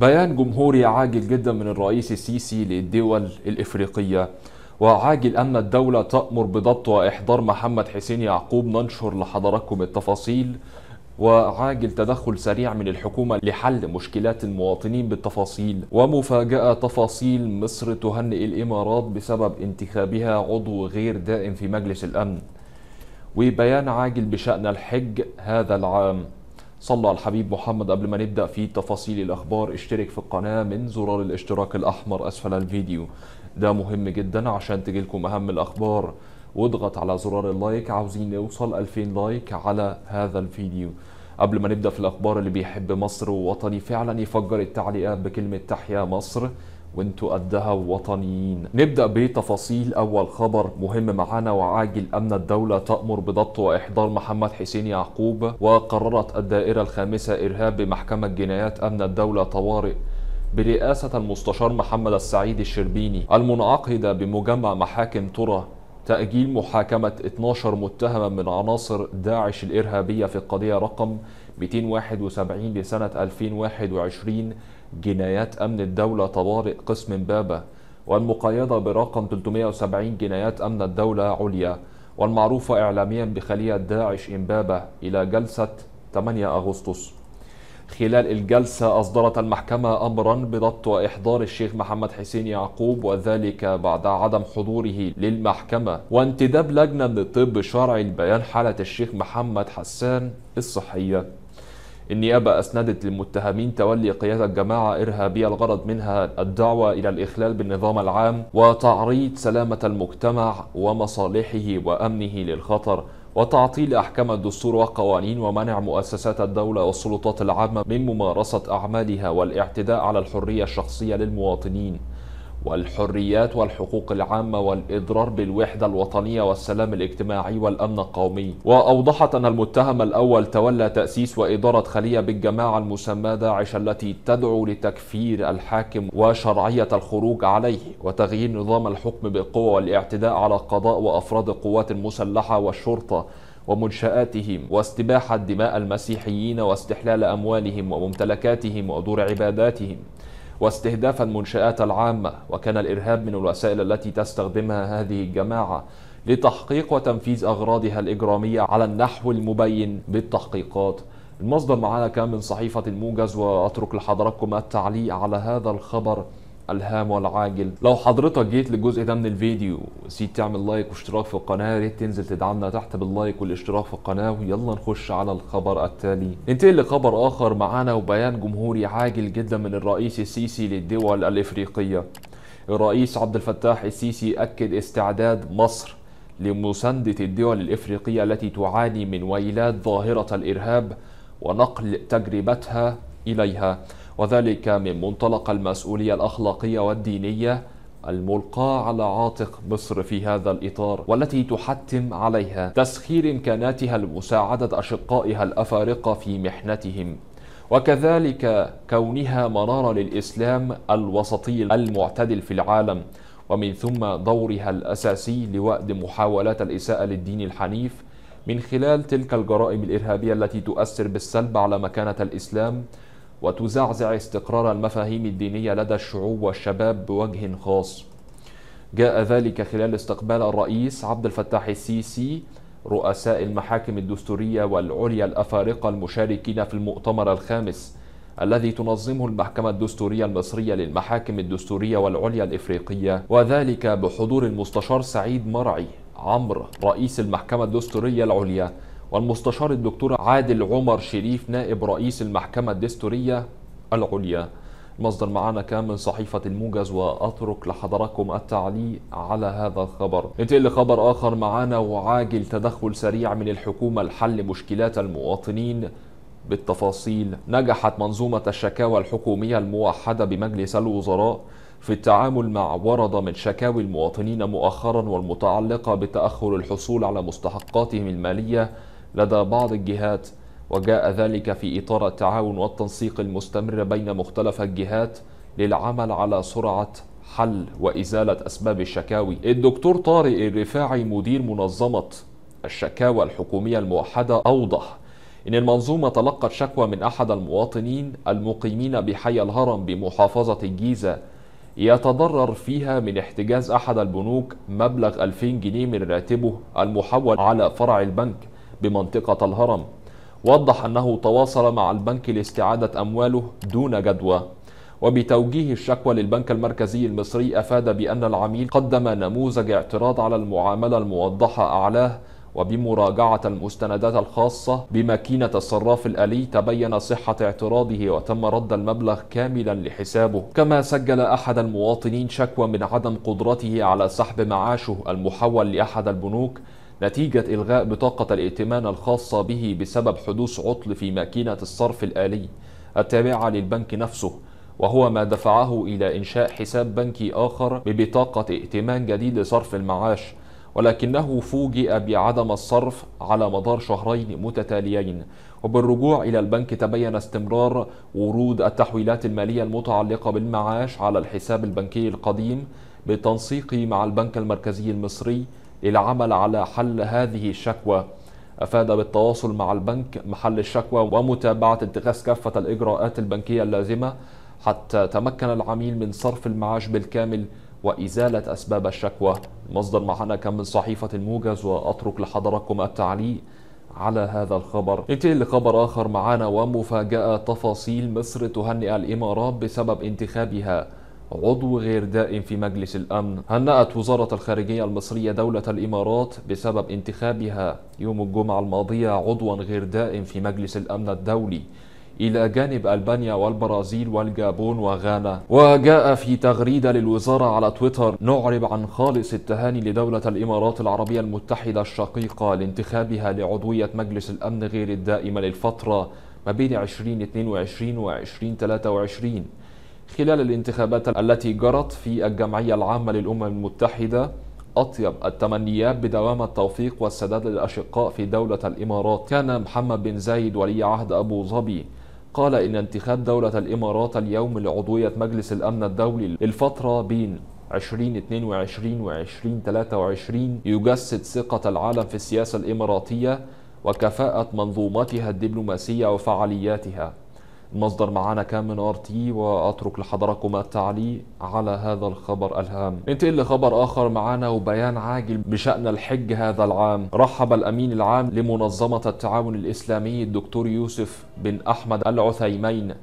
بيان جمهوري عاجل جدا من الرئيس السيسي للدول الإفريقية وعاجل أن الدولة تأمر بضبط وإحضار محمد حسين يعقوب ننشر لحضراتكم التفاصيل وعاجل تدخل سريع من الحكومة لحل مشكلات المواطنين بالتفاصيل ومفاجأة تفاصيل مصر تهنئ الإمارات بسبب انتخابها عضو غير دائم في مجلس الأمن وبيان عاجل بشأن الحج هذا العام صلى على الحبيب محمد قبل ما نبدأ في تفاصيل الأخبار اشترك في القناة من زرار الاشتراك الأحمر أسفل الفيديو ده مهم جدا عشان تجيلكم أهم الأخبار واضغط على زرار اللايك عاوزين نوصل 2000 لايك على هذا الفيديو قبل ما نبدأ في الأخبار اللي بيحب مصر ووطني فعلا يفجر التعليقات بكلمة تحيا مصر وانتوا قدها وطنيين نبدأ بتفاصيل أول خبر مهم معانا وعاجل أمن الدولة تأمر بضبط وإحضار محمد حسين يعقوب وقررت الدائرة الخامسة إرهاب بمحكمة جنايات أمن الدولة طوارئ برئاسة المستشار محمد السعيد الشربيني المنعقدة بمجمع محاكم ترى تأجيل محاكمة 12 متهما من عناصر داعش الإرهابية في القضية رقم 271 لسنة 2021 جنايات أمن الدولة طوارئ قسم بابة والمقيدة برقم 370 جنايات أمن الدولة عليا والمعروفة إعلاميا بخلية داعش إمبابة إلى جلسة 8 أغسطس خلال الجلسة أصدرت المحكمة أمرا بضبط وإحضار الشيخ محمد حسين يعقوب وذلك بعد عدم حضوره للمحكمة وانتداب لجنة لطب شرعي لبيان حالة الشيخ محمد حسان الصحية النيابة أسندت للمتهمين تولي قيادة جماعة إرهابية الغرض منها الدعوة إلى الإخلال بالنظام العام وتعريض سلامة المجتمع ومصالحه وأمنه للخطر وتعطيل أحكام الدستور والقوانين ومنع مؤسسات الدولة والسلطات العامة من ممارسة أعمالها والاعتداء على الحرية الشخصية للمواطنين والحريات والحقوق العامة والإضرار بالوحدة الوطنية والسلام الاجتماعي والأمن القومي وأوضحت أن المتهم الأول تولى تأسيس وإدارة خلية بالجماعة المسمى داعش التي تدعو لتكفير الحاكم وشرعية الخروج عليه وتغيير نظام الحكم بالقوة والاعتداء على قضاء وأفراد القوات المسلحة والشرطة ومنشآتهم واستباحة دماء المسيحيين واستحلال أموالهم وممتلكاتهم ودور عباداتهم واستهداف المنشآت العامة وكان الإرهاب من الوسائل التي تستخدمها هذه الجماعة لتحقيق وتنفيذ أغراضها الإجرامية على النحو المبين بالتحقيقات المصدر معانا كان من صحيفة الموجز وأترك لحضراتكم التعليق على هذا الخبر الهام والعاجل لو حضرتك جيت للجزء ده من الفيديو نسيت تعمل لايك واشتراك في القناه يا ريت تنزل تدعمنا تحت باللايك والاشتراك في القناه ويلا نخش على الخبر التالي ننتقل لخبر اخر معانا وبيان جمهوري عاجل جدا من الرئيس السيسي للدول الافريقيه الرئيس عبد الفتاح السيسي اكد استعداد مصر لمسانده الدول الافريقيه التي تعاني من ويلات ظاهره الارهاب ونقل تجربتها اليها وذلك من منطلق المسؤولية الأخلاقية والدينية الملقاة على عاتق مصر في هذا الإطار والتي تحتم عليها تسخير إمكاناتها لمساعدة أشقائها الأفارقة في محنتهم وكذلك كونها منارة للإسلام الوسطي المعتدل في العالم ومن ثم دورها الأساسي لوأد محاولات الإساءة للدين الحنيف من خلال تلك الجرائم الإرهابية التي تؤثر بالسلب على مكانة الإسلام وتزعزع استقرار المفاهيم الدينية لدى الشعوب والشباب بوجه خاص جاء ذلك خلال استقبال الرئيس عبد الفتاح السيسي رؤساء المحاكم الدستورية والعليا الأفارقة المشاركين في المؤتمر الخامس الذي تنظمه المحكمة الدستورية المصرية للمحاكم الدستورية والعليا الإفريقية وذلك بحضور المستشار سعيد مرعي عمرو رئيس المحكمة الدستورية العليا والمستشار الدكتور عادل عمر شريف نائب رئيس المحكمة الدستورية العليا المصدر معنا كان من صحيفة الموجز وأترك لحضراتكم التعليق على هذا الخبر ننتقل لخبر آخر معنا وعاجل تدخل سريع من الحكومة لحل مشكلات المواطنين بالتفاصيل نجحت منظومة الشكاوى الحكومية الموحدة بمجلس الوزراء في التعامل مع ورد من شكاوي المواطنين مؤخرا والمتعلقة بتأخر الحصول على مستحقاتهم المالية لدى بعض الجهات وجاء ذلك في إطار التعاون والتنسيق المستمر بين مختلف الجهات للعمل على سرعة حل وإزالة أسباب الشكاوي الدكتور طارق الرفاعي مدير منظمة الشكاوى الحكومية الموحدة أوضح إن المنظومة تلقت شكوى من أحد المواطنين المقيمين بحي الهرم بمحافظة الجيزة يتضرر فيها من احتجاز أحد البنوك مبلغ 2000 جنيه من راتبه المحول على فرع البنك بمنطقة الهرم وضح أنه تواصل مع البنك لاستعادة أمواله دون جدوى وبتوجيه الشكوى للبنك المركزي المصري أفاد بأن العميل قدم نموذج اعتراض على المعاملة الموضحة أعلاه وبمراجعة المستندات الخاصة بماكينة الصراف الآلي تبين صحة اعتراضه وتم رد المبلغ كاملا لحسابه كما سجل أحد المواطنين شكوى من عدم قدرته على سحب معاشه المحول لأحد البنوك نتيجة إلغاء بطاقة الائتمان الخاصة به بسبب حدوث عطل في ماكينة الصرف الآلي التابعة للبنك نفسه وهو ما دفعه إلى إنشاء حساب بنكي آخر ببطاقة ائتمان جديد لصرف المعاش ولكنه فوجئ بعدم الصرف على مدار شهرين متتاليين وبالرجوع إلى البنك تبين استمرار ورود التحويلات المالية المتعلقة بالمعاش على الحساب البنكي القديم بالتنسيق مع البنك المركزي المصري للعمل على حل هذه الشكوى أفاد بالتواصل مع البنك محل الشكوى ومتابعة اتخاذ كافة الإجراءات البنكية اللازمة حتى تمكن العميل من صرف المعاش بالكامل وإزالة أسباب الشكوى المصدر معنا كان من صحيفة الموجز وأترك لحضراتكم التعليق على هذا الخبر ننتقل لخبر آخر معنا ومفاجأة تفاصيل مصر تهنئ الإمارات بسبب انتخابها عضو غير دائم في مجلس الأمن هنأت وزارة الخارجية المصرية دولة الإمارات بسبب انتخابها يوم الجمعة الماضية عضوا غير دائم في مجلس الأمن الدولي إلى جانب ألبانيا والبرازيل والجابون وغانا وجاء في تغريدة للوزارة على تويتر نعرب عن خالص التهاني لدولة الإمارات العربية المتحدة الشقيقة لانتخابها لعضوية مجلس الأمن غير الدائمة للفترة ما بين 2022 و 2023 خلال الانتخابات التي جرت في الجمعية العامة للأمم المتحدة أطيب التمنيات بدوام التوفيق والسداد للأشقاء في دولة الإمارات كان محمد بن زايد ولي عهد أبو ظبي قال إن انتخاب دولة الإمارات اليوم لعضوية مجلس الأمن الدولي للفترة بين 2022 و 2023 يجسد ثقة العالم في السياسة الإماراتية وكفاءة منظومتها الدبلوماسية وفعالياتها المصدر معانا كان من ار تي واترك لحضراتكم التعليق على هذا الخبر الهام ننتقل لخبر اخر معانا وبيان عاجل بشان الحج هذا العام رحب الامين العام لمنظمه التعاون الاسلامي الدكتور يوسف بن احمد العثيمين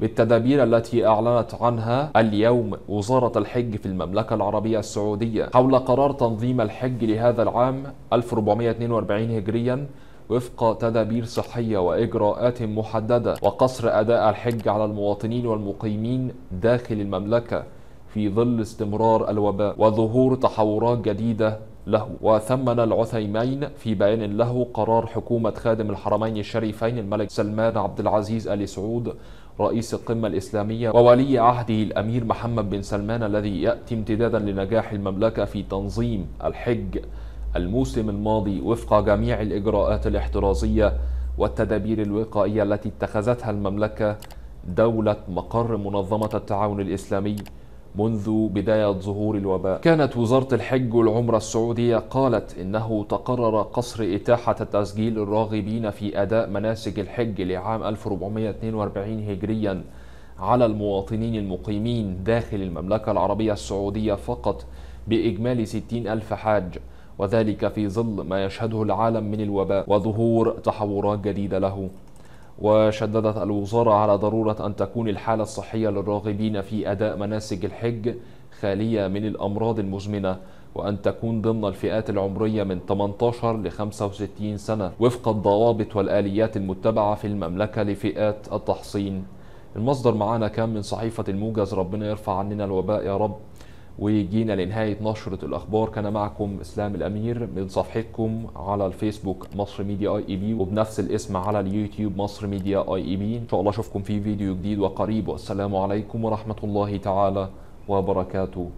بالتدابير التي أعلنت عنها اليوم وزارة الحج في المملكة العربية السعودية حول قرار تنظيم الحج لهذا العام 1442 هجريا وفق تدابير صحية وإجراءات محددة وقصر أداء الحج على المواطنين والمقيمين داخل المملكة في ظل استمرار الوباء وظهور تحورات جديدة له وثمن العثيمين في بيان له قرار حكومة خادم الحرمين الشريفين الملك سلمان عبد العزيز آل سعود رئيس القمة الإسلامية وولي عهده الأمير محمد بن سلمان الذي يأتي امتدادا لنجاح المملكة في تنظيم الحج الموسم الماضي وفق جميع الإجراءات الاحترازية والتدابير الوقائية التي اتخذتها المملكة دولة مقر منظمة التعاون الإسلامي منذ بداية ظهور الوباء كانت وزارة الحج والعمرة السعودية قالت إنه تقرر قصر إتاحة تسجيل الراغبين في أداء مناسك الحج لعام 1442 هجريا على المواطنين المقيمين داخل المملكة العربية السعودية فقط بإجمالي 60 ألف حاج وذلك في ظل ما يشهده العالم من الوباء وظهور تحورات جديدة له وشددت الوزارة على ضرورة أن تكون الحالة الصحية للراغبين في أداء مناسك الحج خالية من الأمراض المزمنة وأن تكون ضمن الفئات العمرية من 18 ل 65 سنة وفق الضوابط والآليات المتبعة في المملكة لفئات التحصين المصدر معانا كان من صحيفة الموجز ربنا يرفع عننا الوباء يا رب وجينا لنهاية نشرة الأخبار كان معكم إسلام الأمير من صفحتكم على الفيسبوك مصر ميديا اي اي بي وبنفس الاسم على اليوتيوب مصر ميديا اي اي بي إن شاء الله أشوفكم في فيديو جديد وقريب والسلام عليكم ورحمة الله تعالى وبركاته